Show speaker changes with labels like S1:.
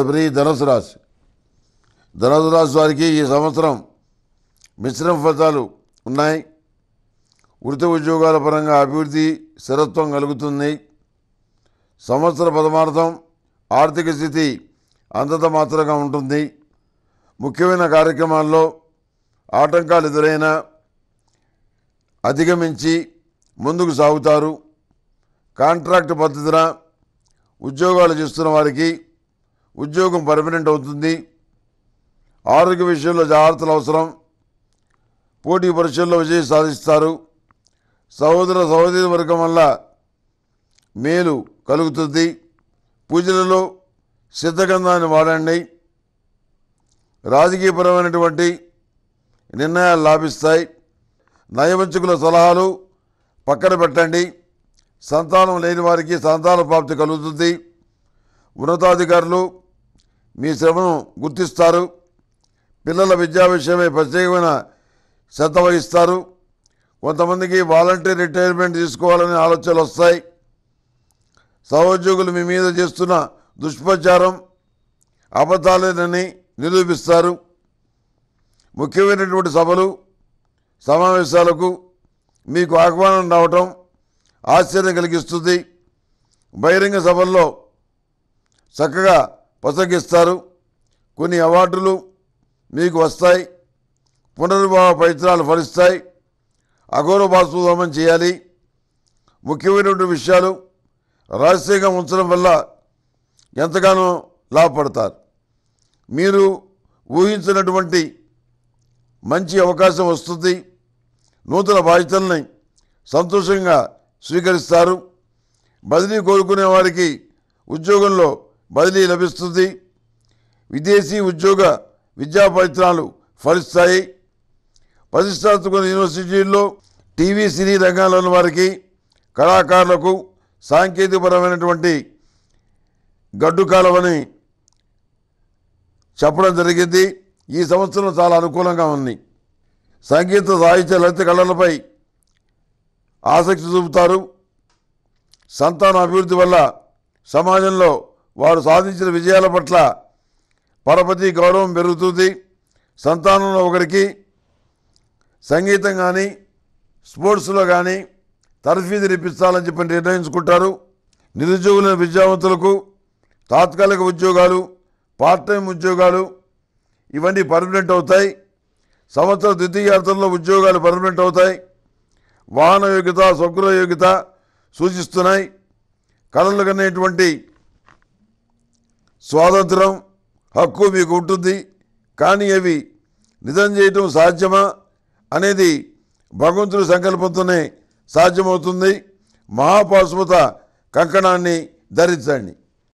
S1: తదుపరి ధనుసు రాశి ధనుసు రాశి వారికి ఈ సంవత్సరం మిశ్రమ ఫలితాలు ఉన్నాయి వృత్తి ఉద్యోగాల పరంగా అభివృద్ధి స్థిరత్వం కలుగుతుంది సంవత్సర పదమార్థం ఆర్థిక స్థితి అంతత మాత్రంగా ఉంటుంది ముఖ్యమైన కార్యక్రమాల్లో ఆటంకాలు ఎదురైన అధిగమించి ముందుకు సాగుతారు కాంట్రాక్ట్ పద్ధతిన ఉద్యోగాలు చేస్తున్న వారికి ఉద్యోగం పర్మనెంట్ అవుతుంది ఆరోగ్య విషయంలో జాగ్రత్తలు అవసరం పోటీ పరీక్షల్లో విజయం సాధిస్తారు సహోదర సహోదరి వర్గం వల్ల మేలు కలుగుతుంది పూజలలో సిద్ధగంధాన్ని వాడండి రాజకీయపరమైనటువంటి నిర్ణయాలు లాభిస్తాయి నయవంచకుల సలహాలు పక్కన పెట్టండి సంతానం లేని వారికి సంతాన ప్రాప్తి కలుగుతుంది ఉన్నతాధికారులు మీ శ్రమను గుర్తిస్తారు పిల్లల విద్యా విషయమై ప్రత్యేకమైన శ్రద్ధ వహిస్తారు కొంతమందికి వాలంటీర్ రిటైర్మెంట్ తీసుకోవాలనే ఆలోచనలు వస్తాయి సహోద్యోగులు మీ మీద చేస్తున్న దుష్ప్రచారం అబద్ధాలేనని నిరూపిస్తారు ముఖ్యమైనటువంటి సభలు సమావేశాలకు మీకు ఆహ్వానం రావటం ఆశ్చర్యం కలిగిస్తుంది బహిరంగ సభల్లో చక్కగా ప్రసంగిస్తారు కొన్ని అవార్డులు మీకు వస్తాయి పునర్భావ ప్రయత్నాలు ఫలిస్తాయి అగౌరవ బాస్వదమనం చేయాలి ముఖ్యమైనటువంటి విషయాలు రహస్యంగా ఉంచడం వల్ల ఎంతగానో లాభపడతారు మీరు ఊహించినటువంటి మంచి అవకాశం వస్తుంది నూతన బాధ్యతల్ని సంతోషంగా స్వీకరిస్తారు బదిలీ కోరుకునే వారికి ఉద్యోగంలో బదిలీ లభిస్తుంది విదేశీ ఉద్యోగ విద్యా పరిత్రాలు ఫలిస్తాయి ప్రతిష్టాత్మక యూనివర్సిటీల్లో టీవీ సినీ ఉన్న వారికి కళాకారులకు సాంకేతికపరమైనటువంటి గడ్డు కాలమని చెప్పడం జరిగింది ఈ సంవత్సరం చాలా అనుకూలంగా ఉంది సంగీత సాహిత్య లలిత కళలపై ఆసక్తి చూపుతారు సంతాన అభివృద్ధి వల్ల సమాజంలో వారు సాధించిన విజయాల పట్ల పరపతి గౌరవం పెరుగుతుంది సంతానంలో ఒకరికి సంగీతం కానీ స్పోర్ట్స్లో కానీ తరఫీదు ఇప్పించాలని చెప్పి నిర్ణయించుకుంటారు నిరుద్యోగులైన విద్యావంతులకు తాత్కాలిక ఉద్యోగాలు పార్ట్ టైం ఉద్యోగాలు ఇవన్నీ పర్మనెంట్ అవుతాయి సంవత్సర ద్వితీయార్థంలో ఉద్యోగాలు పర్మనెంట్ అవుతాయి వాహన యోగ్యత స్వగృహ యోగ్యత సూచిస్తున్నాయి కళలు కనేటువంటి స్వాతంత్రం హక్కు మీకు ఉంటుంది కానీ అవి నిజం చేయటం సాధ్యమా అనేది భగవంతుడి సంకల్పంతోనే సాధ్యమవుతుంది మహాపాశుపత కంకణాన్ని ధరించండి